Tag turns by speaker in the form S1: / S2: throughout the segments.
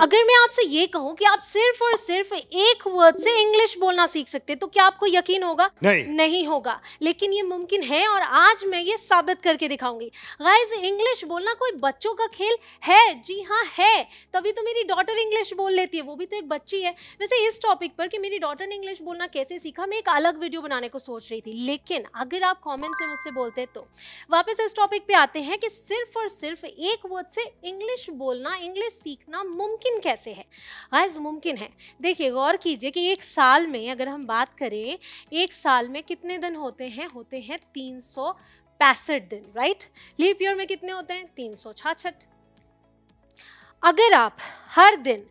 S1: अगर मैं आपसे ये कहूँ कि आप सिर्फ और सिर्फ एक वर्ड से इंग्लिश बोलना सीख सकते तो क्या आपको यकीन होगा नहीं नहीं होगा लेकिन ये मुमकिन है और आज मैं ये साबित करके दिखाऊंगी गाइज इंग्लिश बोलना कोई बच्चों का खेल है जी हाँ है तभी तो मेरी डॉटर इंग्लिश बोल लेती है वो भी तो एक बच्ची है वैसे इस टॉपिक पर कि मेरी डॉटर ने इंग्लिश बोलना कैसे सीखा मैं एक अलग वीडियो बनाने को सोच रही थी लेकिन अगर आप कॉमेंट में मुझसे बोलते तो वापस इस टॉपिक पे आते हैं कि सिर्फ और सिर्फ एक वर्ड से इंग्लिश बोलना इंग्लिश सीखना मुमकिन मुमकिन कैसे है गैज़ मुमकिन है देखिए गौर कीजिए कि एक साल में अगर हम बात करें एक साल में कितने दिन होते हैं होते हैं तीन सौ पैंसठ दिन राइट लीप ईयर में कितने होते हैं तीन सौ छाछठ अगर आप हर दिन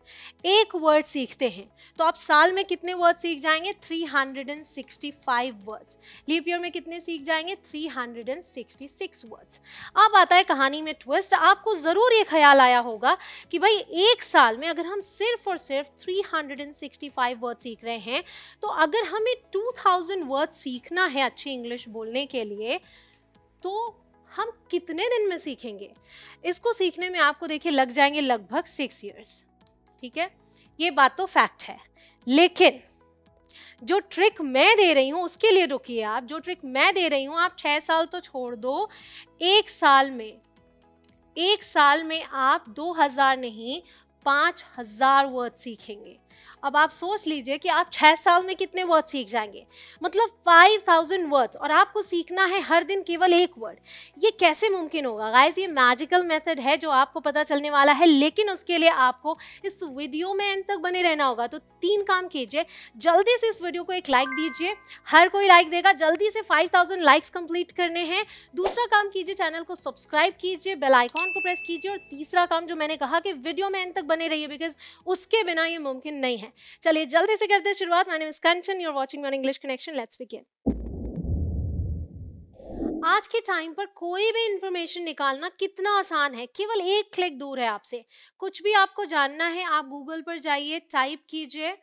S1: एक वर्ड सीखते हैं तो आप साल में कितने वर्ड सीख जाएंगे 365 वर्ड्स लीप ईयर में कितने सीख जाएंगे 366 वर्ड्स अब आता है कहानी में ट्विस्ट आपको ज़रूर ये ख्याल आया होगा कि भाई एक साल में अगर हम सिर्फ और सिर्फ 365 वर्ड सीख रहे हैं तो अगर हमें 2000 वर्ड सीखना है अच्छी इंग्लिश बोलने के लिए तो हम कितने दिन में सीखेंगे इसको सीखने में आपको देखिए लग जाएंगे लगभग सिक्स ईयर्स ठीक है ये बात तो फैक्ट है लेकिन जो ट्रिक मैं दे रही हूँ उसके लिए रुकिए आप जो ट्रिक मैं दे रही हूँ आप छः साल तो छोड़ दो एक साल में एक साल में आप 2000 नहीं हजार वर्ड सीखेंगे अब आप सोच लीजिए कि आप छः साल में कितने वर्ड सीख जाएंगे मतलब फाइव थाउजेंड वर्ड्स और आपको सीखना है हर दिन केवल एक वर्ड ये कैसे मुमकिन होगा गाइज ये मैजिकल मेथड है जो आपको पता चलने वाला है लेकिन उसके लिए आपको इस वीडियो में एंड तक बने रहना होगा तो तीन काम कीजिए जल्दी से इस वीडियो को एक लाइक दीजिए हर कोई लाइक देगा जल्दी से थाउजेंड लाइक्स कंप्लीट करने हैं दूसरा काम कीजिए चैनल को सब्सक्राइब कीजिए बेल आइकॉन को प्रेस कीजिए और तीसरा काम जो मैंने कहा कि वीडियो में एंड तक बने रहिए बिकॉज उसके बिना ये मुमकिन नहीं है हैं चलिए जल्दी से करते हैं शुरुआत मैंने miss Kanchan you're watching one English connection let's begin आज के टाइम पर कोई भी इंफॉर्मेशन निकालना कितना आसान है केवल एक क्लिक दूर है आपसे कुछ भी आपको जानना है आप गूगल पर जाइए टाइप कीजिए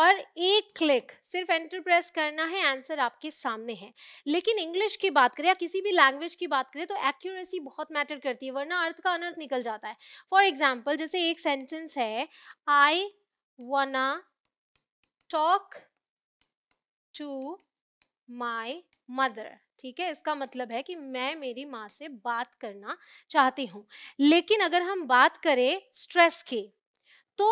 S1: और एक क्लिक सिर्फ एंटर प्रेस करना है आंसर आपके सामने है लेकिन इंग्लिश की बात करें या किसी भी लैंग्वेज की बात करें तो एक्यूरेसी बहुत मैटर करती है वरना अर्थ का अनर्थ निकल जाता है फॉर एग्जांपल जैसे एक सेंटेंस है आई wanna talk to my mother ठीक है इसका मतलब है कि मैं मेरी माँ से बात करना चाहती हूँ लेकिन अगर हम बात करें स्ट्रेस की तो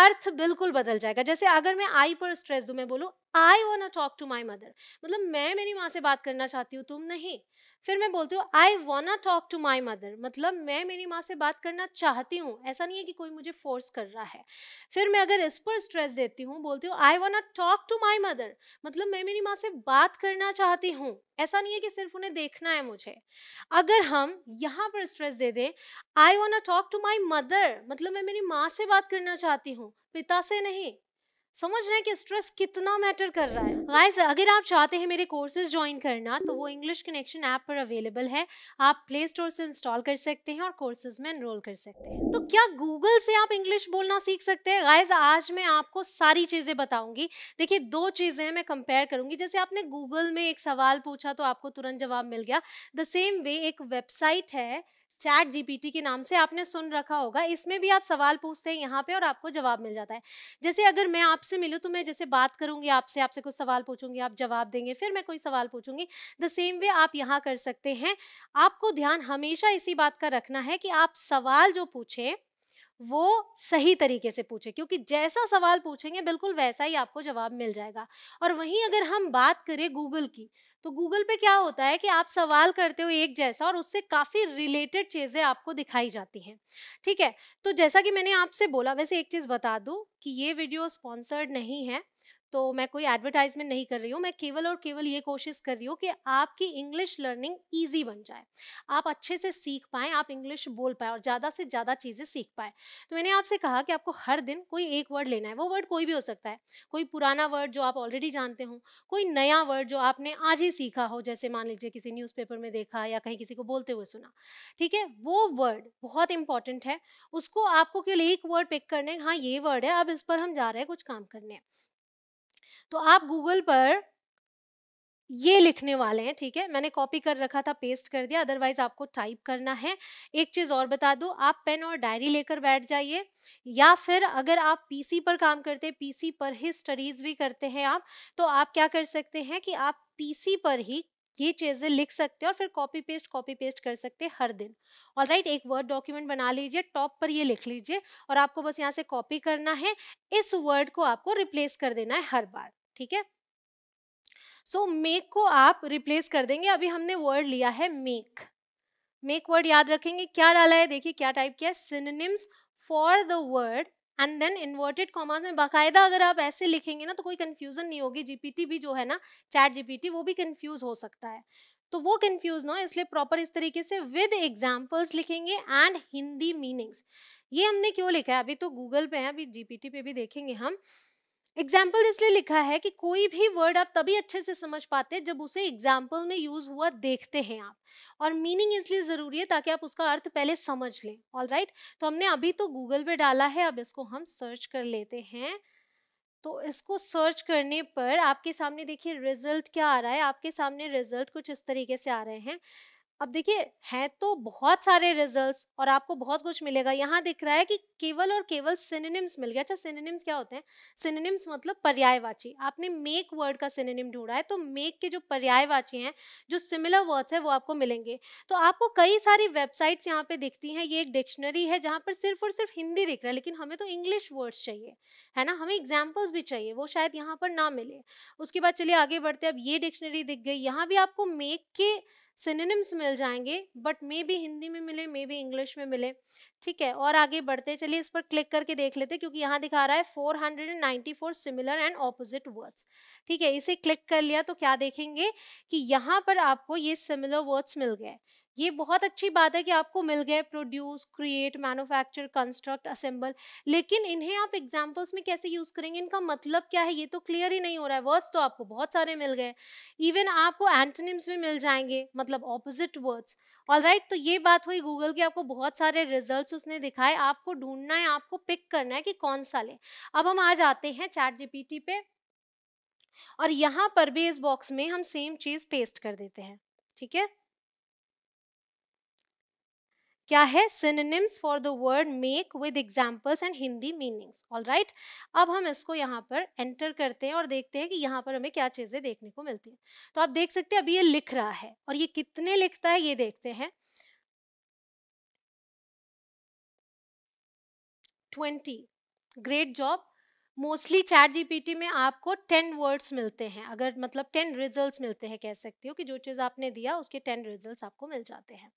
S1: अर्थ बिल्कुल बदल जाएगा जैसे अगर मैं आई पर स्ट्रेस दू मैं बोलूँ I want talk to my mother मतलब मैं मेरी माँ से बात करना चाहती हूँ तुम नहीं फिर मैं बोलती हूँ I want talk to my mother मतलब मैं मेरी माँ से बात करना चाहती हूँ ऐसा नहीं है कि कोई मुझे फोर्स कर रहा है फिर मैं अगर इस पर स्ट्रेस देती हूँ बोलती हूँ I want talk to my mother मतलब मैं मेरी माँ से बात करना चाहती हूँ ऐसा नहीं है कि सिर्फ उन्हें देखना है मुझे अगर हम यहाँ पर स्ट्रेस दे दें I want talk to my mother मतलब मैं मेरी माँ से बात करना चाहती हूँ पिता से नहीं समझ रहे हैं कि स्ट्रेस कितना मैटर कर रहा है गाइस अगर आप चाहते हैं मेरे कोर्सेज ज्वाइन करना तो वो इंग्लिश कनेक्शन ऐप पर अवेलेबल है आप प्ले स्टोर से इंस्टॉल कर सकते हैं और कोर्सेज में एनरोल कर सकते हैं तो क्या गूगल से आप इंग्लिश बोलना सीख सकते हैं गाइस आज मैं आपको सारी चीज़ें बताऊंगी देखिए दो चीज़ें मैं कंपेयर करूंगी जैसे आपने गूगल में एक सवाल पूछा तो आपको तुरंत जवाब मिल गया द सेम वे एक वेबसाइट है चैट जीपीटी के नाम से आपने सुन रखा होगा इसमें भी आप सवाल पूछते हैं यहाँ पे और आपको जवाब मिल जाता है जैसे अगर मैं आपसे मिलूँ तो मैं जैसे बात करूँगी आपसे आपसे कुछ सवाल पूछूंगी आप जवाब देंगे फिर मैं कोई सवाल पूछूंगी द सेम वे आप यहाँ कर सकते हैं आपको ध्यान हमेशा इसी बात का रखना है कि आप सवाल जो पूछें वो सही तरीके से पूछे क्योंकि जैसा सवाल पूछेंगे बिल्कुल वैसा ही आपको जवाब मिल जाएगा और वहीं अगर हम बात करें गूगल की तो गूगल पे क्या होता है कि आप सवाल करते हो एक जैसा और उससे काफ़ी रिलेटेड चीज़ें आपको दिखाई जाती हैं ठीक है तो जैसा कि मैंने आपसे बोला वैसे एक चीज़ बता दूँ कि ये वीडियो स्पॉन्सर्ड नहीं है तो मैं कोई एडवर्टाइजमेंट नहीं कर रही हूँ मैं केवल और केवल ये कोशिश कर रही हूँ कि आपकी इंग्लिश लर्निंग ईजी बन जाए आप अच्छे से सीख पाएँ आप इंग्लिश बोल पाएँ और ज़्यादा से ज़्यादा चीज़ें सीख पाए तो मैंने आपसे कहा कि आपको हर दिन कोई एक वर्ड लेना है वो वर्ड कोई भी हो सकता है कोई पुराना वर्ड जो आप ऑलरेडी जानते हो कोई नया वर्ड जो आपने आज ही सीखा हो जैसे मान लीजिए किसी न्यूज़पेपर में देखा या कहीं किसी को बोलते हुए सुना ठीक है वो वर्ड बहुत इंपॉर्टेंट है उसको आपको केवल एक वर्ड पिक करने हाँ ये वर्ड है अब इस पर हम जा रहे हैं कुछ काम करने हैं तो आप गूगल पर ये लिखने वाले हैं ठीक है मैंने कॉपी कर रखा था पेस्ट कर दिया अदरवाइज आपको टाइप करना है एक चीज़ और बता दो आप पेन और डायरी लेकर बैठ जाइए या फिर अगर आप पीसी पर काम करते हैं पीसी पर ही स्टडीज़ भी करते हैं आप तो आप क्या कर सकते हैं कि आप पीसी पर ही ये चीज़ें लिख सकते हैं और फिर कॉपी पेस्ट कॉपी पेस्ट कर सकते हैं हर दिन और राइट एक वर्ड डॉक्यूमेंट बना लीजिए टॉप पर ये लिख लीजिए और आपको बस यहाँ से कॉपी करना है इस वर्ड को आपको रिप्लेस कर देना है हर बार ठीक है सो so, मेक को आप रिप्लेस कर देंगे अभी हमने वर्ड लिया है मेक मेक वर्ड याद रखेंगे क्या डाला है देखिए क्या टाइप किया है synonyms for the word and then inverted commas में बाकायदा अगर आप ऐसे लिखेंगे ना तो कोई कन्फ्यूजन नहीं होगी जीपीटी भी जो है ना चैट जीपीटी वो भी कन्फ्यूज हो सकता है तो वो कन्फ्यूज ना हो इसलिए प्रॉपर इस तरीके से विद एग्जाम्पल्स लिखेंगे एंड हिंदी मीनिंग्स ये हमने क्यों लिखा है अभी तो गूगल पे है अभी जीपीटी पे भी देखेंगे हम एग्जाम्पल इसलिए लिखा है कि कोई भी वर्ड आप तभी अच्छे से समझ पाते जब उसे एग्जाम्पल में यूज हुआ देखते हैं आप और मीनिंग इसलिए ज़रूरी है ताकि आप उसका अर्थ पहले समझ लें ऑल राइट तो हमने अभी तो गूगल पे डाला है अब इसको हम सर्च कर लेते हैं तो इसको सर्च करने पर आपके सामने देखिए रिजल्ट क्या आ रहा है आपके सामने रिजल्ट कुछ इस तरीके से आ रहे हैं अब देखिए हैं तो बहुत सारे रिजल्ट्स और आपको बहुत कुछ मिलेगा यहाँ दिख रहा है कि केवल और केवल सिनेनिम्स मिल गया अच्छा सिनेनिम्स क्या होते हैं सिनेनिम्स मतलब पर्यायवाची आपने मेक वर्ड का सिनेनिम ढूंढा है तो मेक के जो पर्यायवाची हैं जो सिमिलर वर्ड्स हैं वो आपको मिलेंगे तो आपको कई सारी वेबसाइट्स यहाँ पे दिखती हैं ये एक डिक्शनरी है जहाँ पर सिर्फ और सिर्फ हिंदी दिख रहा है लेकिन हमें तो इंग्लिश वर्ड्स चाहिए है ना हमें एग्जाम्पल्स भी चाहिए वो शायद यहाँ पर ना मिले उसके बाद चलिए आगे बढ़ते अब ये डिक्शनरी दिख गई यहाँ भी आपको मेक के सिनेम्स मिल जाएंगे बट मे भी हिंदी में मिले मे भी इंग्लिश में मिले ठीक है और आगे बढ़ते चलिए इस पर क्लिक करके देख लेते क्योंकि यहाँ दिखा रहा है 494 सिमिलर एंड ऑपोजिट वर्ड्स ठीक है इसे क्लिक कर लिया तो क्या देखेंगे कि यहाँ पर आपको ये सिमिलर वर्ड्स मिल गए ये बहुत अच्छी बात है कि आपको मिल गए produce create manufacture construct assemble लेकिन इन्हें आप एग्जाम्पल्स में कैसे यूज करेंगे इनका मतलब क्या है ये तो क्लियर ही नहीं हो रहा है वर्ड्स तो आपको बहुत सारे मिल गए इवन आपको एंटोनिम्स भी मिल जाएंगे मतलब ऑपोजिट वर्ड्स ऑल राइट तो ये बात हुई गूगल के आपको बहुत सारे रिजल्ट्स उसने दिखाए आपको ढूंढना है आपको पिक करना है कि कौन सा ले अब हम आ जाते हैं चैट जीपीटी पे और यहाँ पर भी इस बॉक्स में हम सेम चीज़ पेस्ट कर देते हैं ठीक है क्या है synonyms for the word make with examples and Hindi meanings all right अब हम इसको यहाँ पर एंटर करते हैं और देखते हैं कि यहाँ पर हमें क्या चीज़ें देखने को मिलती हैं तो आप देख सकते हैं अभी ये लिख रहा है और ये कितने लिखता है ये देखते हैं twenty great job mostly ChatGPT में आपको टेन वर्ड्स मिलते हैं अगर मतलब टेन रिजल्ट्स मिलते हैं कह सकती हो कि जो चीज़ आपने दिया उसके टेन रिजल्ट्स आपको मिल जाते हैं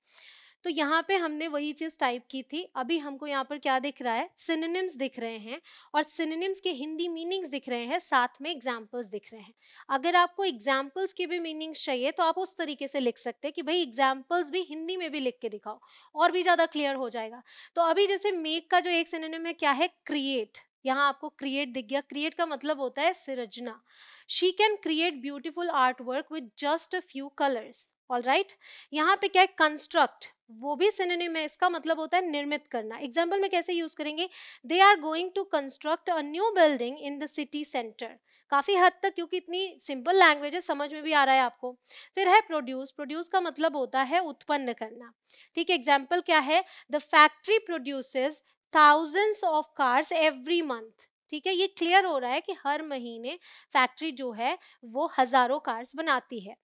S1: तो यहाँ पे हमने वही चीज़ टाइप की थी अभी हमको यहाँ पर क्या दिख रहा है सिनोनिम्स दिख रहे हैं और सिनोनिम्स के हिंदी मीनिंग्स दिख रहे हैं साथ में एग्जाम्पल्स दिख रहे हैं अगर आपको एग्जाम्पल्स के भी मीनिंग्स चाहिए तो आप उस तरीके से लिख सकते हैं कि भाई एग्जाम्पल्स भी हिंदी में भी लिख के दिखाओ और भी ज़्यादा क्लियर हो जाएगा तो अभी जैसे मेक का जो एक सिनोनिम है क्या है क्रिएट यहाँ आपको क्रिएट दिख गया क्रिएट का मतलब होता है सृजना she can create beautiful art work with just a few colours all right यहाँ पे क्या है कंस्ट्रक्ट वो भी सिनेम है इसका मतलब होता है निर्मित करना एग्जाम्पल में कैसे यूज करेंगे they are going to construct a new building in the city centre काफ़ी हद तक क्योंकि इतनी सिंपल लैंग्वेज है समझ में भी आ रहा है आपको फिर है प्रोड्यूस प्रोड्यूस का मतलब होता है उत्पन्न करना ठीक है एग्जाम्पल क्या है the factory produces thousands of cars every month ठीक है ये क्लियर हो रहा है कि हर महीने फैक्ट्री जो है वो हज़ारों कार्स बनाती है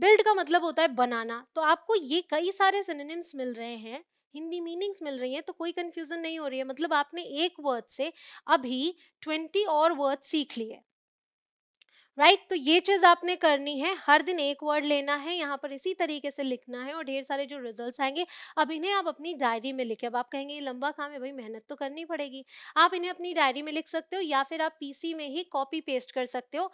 S1: बिल्ड का मतलब होता है बनाना तो आपको ये कई सारे सिनेनिम्स मिल रहे हैं हिंदी मीनिंग्स मिल रही हैं तो कोई कन्फ्यूजन नहीं हो रही है मतलब आपने एक वर्ड से अभी ट्वेंटी और वर्ड सीख लिए राइट right? तो ये चीज़ आपने करनी है हर दिन एक वर्ड लेना है यहाँ पर इसी तरीके से लिखना है और ढेर सारे जो रिजल्ट्स आएंगे अब इन्हें आप अपनी डायरी में लिखें अब आप कहेंगे ये लंबा काम है भाई मेहनत तो करनी पड़ेगी आप इन्हें अपनी डायरी में लिख सकते हो या फिर आप पीसी में ही कॉपी पेस्ट कर सकते हो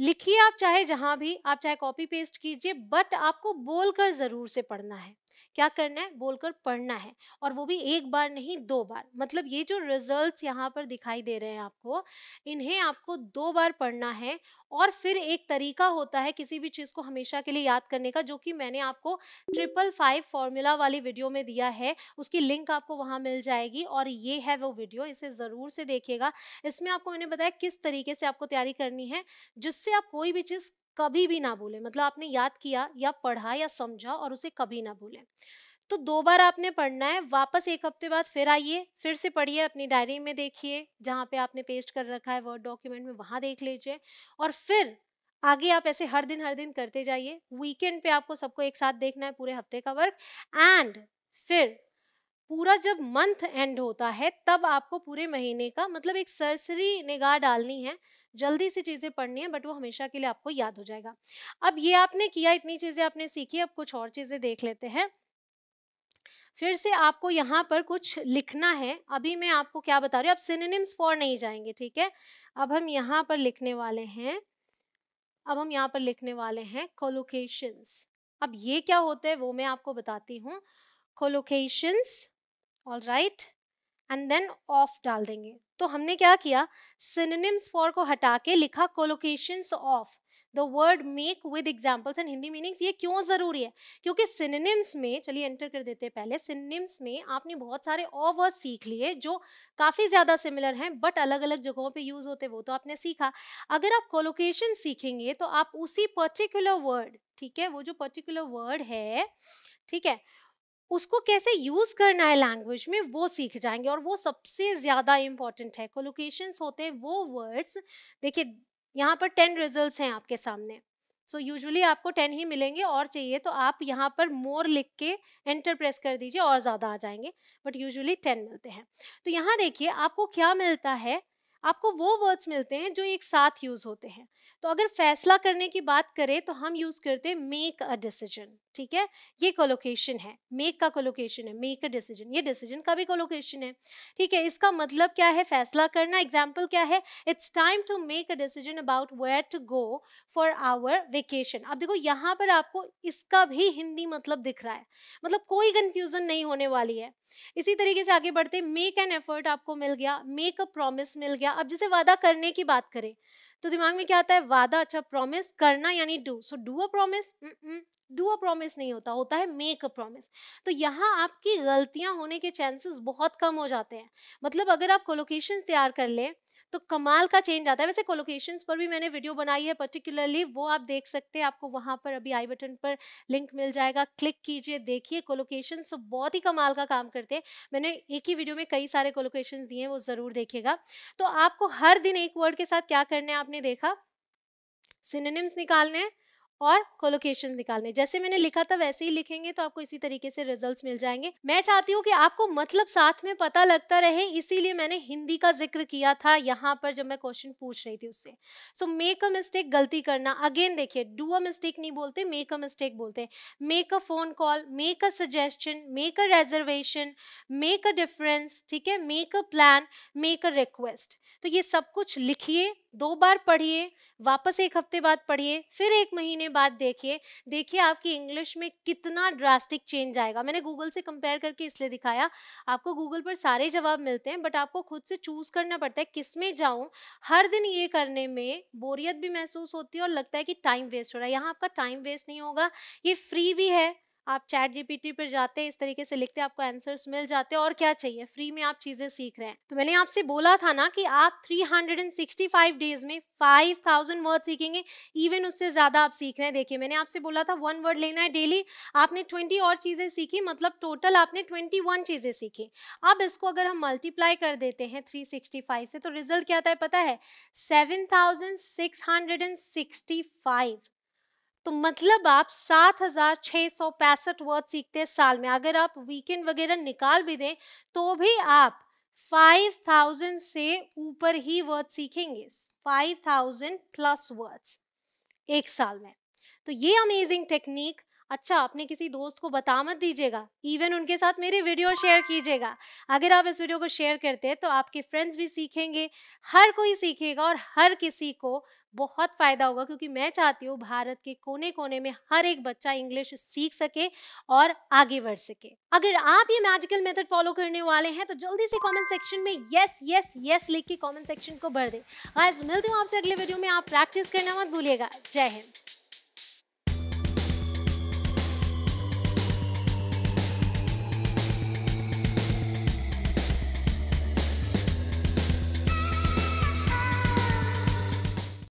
S1: लिखिए आप चाहे जहाँ भी आप चाहे कॉपी पेस्ट कीजिए बट आपको बोलकर ज़रूर से पढ़ना है क्या करना है बोलकर पढ़ना है और वो भी एक बार नहीं दो बार मतलब ये जो रिजल्ट्स यहाँ पर दिखाई दे रहे हैं आपको इन्हें आपको दो बार पढ़ना है और फिर एक तरीका होता है किसी भी चीज़ को हमेशा के लिए याद करने का जो कि मैंने आपको ट्रिपल फाइव फॉर्मूला वाली वीडियो में दिया है उसकी लिंक आपको वहाँ मिल जाएगी और ये है वो वीडियो इसे ज़रूर से देखिएगा इसमें आपको मैंने बताया किस तरीके से आपको तैयारी करनी है जिस से आप कोई भी चीज़ कभी भी ना भूलें मतलब आपने याद किया या पढ़ा या समझा और उसे कभी ना भूलें तो दो बार आपने पढ़ना है वापस एक हफ्ते बाद फिर आइए फिर से पढ़िए अपनी डायरी में देखिए जहाँ पे आपने पेस्ट कर रखा है वर्ड डॉक्यूमेंट में वहाँ देख लीजिए और फिर आगे आप ऐसे हर दिन हर दिन करते जाइए वीकेंड पे आपको सबको एक साथ देखना है पूरे हफ्ते का वर्क एंड फिर पूरा जब मंथ एंड होता है तब आपको पूरे महीने का मतलब एक सरसरी निगाह डालनी है जल्दी से चीज़ें पढ़नी है बट वो हमेशा के लिए आपको याद हो जाएगा अब ये आपने किया इतनी चीज़ें आपने सीखी अब कुछ और चीज़ें देख लेते हैं फिर से आपको यहाँ पर कुछ लिखना है अभी मैं आपको क्या बता रही हूँ आप सिनेनिम्स फॉर नहीं जाएंगे ठीक है अब हम यहाँ पर लिखने वाले हैं अब हम यहाँ पर लिखने वाले हैं कोलोकेशंस अब ये क्या होते हैं वो मैं आपको बताती हूँ collocations all right and then of डाल देंगे तो हमने क्या किया सिनोनिम्स फॉर को हटा के लिखा collocations of the word make with examples and Hindi meanings ये क्यों ज़रूरी है क्योंकि सिनोनिम्स में चलिए एंटर कर देते हैं पहले सिनोनिम्स में आपने बहुत सारे और वर्ड सीख लिए जो काफ़ी ज़्यादा सिमिलर हैं बट अलग अलग जगहों पे यूज़ होते वो तो आपने सीखा अगर आप कोलोकेशन सीखेंगे तो आप उसी पर्टिकुलर वर्ड ठीक है वो जो पर्टिकुलर वर्ड है ठीक है उसको कैसे यूज़ करना है लैंग्वेज में वो सीख जाएंगे और वो सबसे ज़्यादा इंपॉर्टेंट है कोलोकेशंस होते हैं वो वर्ड्स देखिए यहाँ पर टेन रिजल्ट हैं आपके सामने सो so यूजुअली आपको टेन ही मिलेंगे और चाहिए तो आप यहाँ पर मोर लिख के एंटर प्रेस कर दीजिए और ज़्यादा आ जाएंगे बट यूजुअली टेन मिलते हैं तो यहाँ देखिए आपको क्या मिलता है आपको वो वर्ड्स मिलते हैं जो एक साथ यूज़ होते हैं तो अगर फैसला करने की बात करें तो हम यूज करते हैं मेक अ डिसीजन ठीक है ये कोलोकेशन है मेक का कोलोकेशन है मेक अ डिसीजन ये डिसीजन का भी कोलोकेशन है ठीक है इसका मतलब क्या है फैसला करना एग्जाम्पल क्या है it's time to make a decision about where to go for our vacation अब देखो यहाँ पर आपको इसका भी हिंदी मतलब दिख रहा है मतलब कोई कन्फ्यूजन नहीं होने वाली है इसी तरीके से आगे बढ़ते मेक एन एफर्ट आपको मिल गया मेक अ प्रोमिस मिल गया अब जैसे वादा करने की बात करें तो दिमाग में क्या आता है वादा अच्छा प्रॉमिस करना यानी do so do a promise do a promise नहीं होता होता है मेक अ प्रॉमिस तो यहाँ आपकी गलतियाँ होने के चांसेस बहुत कम हो जाते हैं मतलब अगर आप कोलोकेशन तैयार कर लें तो कमाल का चेंज आता है वैसे कोलोकेशंस पर भी मैंने वीडियो बनाई है पर्टिकुलरली वो आप देख सकते हैं आपको वहां पर अभी आई बटन पर लिंक मिल जाएगा क्लिक कीजिए देखिए कोलोकेशन बहुत ही कमाल का काम करते हैं मैंने एक ही वीडियो में कई सारे कोलोकेशन दिए हैं वो ज़रूर देखिएगा तो आपको हर दिन एक वर्ड के साथ क्या करना है आपने देखा सिनेनिम्स निकालने हैं और कोलोकेशन निकालने जैसे मैंने लिखा था वैसे ही लिखेंगे तो आपको इसी तरीके से रिजल्ट्स मिल जाएंगे मैं चाहती हूँ कि आपको मतलब साथ में पता लगता रहे इसीलिए मैंने हिंदी का जिक्र किया था यहाँ पर जब मैं क्वेश्चन पूछ रही थी उससे सो मेक अ मिस्टेक गलती करना अगेन देखिए डू अ मिस्टेक नहीं बोलते मेक अ मिस्टेक बोलते make a phone call make a suggestion make a reservation make a difference ठीक है make a plan make a request तो ये सब कुछ लिखिए दो बार पढ़िए वापस एक हफ्ते बाद पढ़िए फिर एक महीने बाद देखिए देखिए आपकी इंग्लिश में कितना ड्रास्टिक चेंज आएगा मैंने गूगल से कंपेयर करके इसलिए दिखाया आपको गूगल पर सारे जवाब मिलते हैं बट आपको खुद से चूज़ करना पड़ता है किस में जाऊँ हर दिन ये करने में बोरियत भी महसूस होती है और लगता है कि टाइम वेस्ट हो रहा है यहाँ आपका टाइम वेस्ट नहीं होगा ये फ्री भी है आप चैट जीपीटी पर जाते हैं इस तरीके से लिखते हैं आपको आंसर्स मिल जाते हैं और क्या चाहिए फ्री में आप चीज़ें सीख रहे हैं तो मैंने आपसे बोला था ना कि आप 365 डेज में 5000 वर्ड सीखेंगे इवन उससे ज़्यादा आप सीख रहे हैं देखिए मैंने आपसे बोला था वन वर्ड लेना है डेली आपने ट्वेंटी और चीज़ें सीखी मतलब टोटल आपने ट्वेंटी चीज़ें सीखी अब इसको अगर हम मल्टीप्लाई कर देते हैं थ्री से तो रिजल्ट क्या आता है पता है seven thousand six hundred and sixty five तो मतलब आप सात हजार छह सौ पैंसठ वर्ड सीखते हैं साल में अगर आप वीकेंड वगैरह निकाल भी दें तो भी आप फाइव थाउजेंड से ऊपर ही वर्ड सीखेंगे फाइव थाउजेंड प्लस वर्ड्स एक साल में तो ये अमेजिंग टेक्निक अच्छा आपने किसी दोस्त को बता मत दीजिएगा इवन उनके साथ मेरे वीडियो शेयर कीजिएगा अगर आप इस वीडियो को शेयर करते हैं तो आपके फ्रेंड्स भी सीखेंगे हर कोई सीखेगा और हर किसी को बहुत फ़ायदा होगा क्योंकि मैं चाहती हूँ भारत के कोने कोने में हर एक बच्चा इंग्लिश सीख सके और आगे बढ़ सके अगर आप ये मैजिकल मेथड फॉलो करने वाले हैं तो जल्दी से कमेंट सेक्शन में यस यस यस लिख के कमेंट सेक्शन को भर दें आज मिलती हूँ आपसे अगले वीडियो में आप प्रैक्टिस करना मत भूलिएगा जय हिंद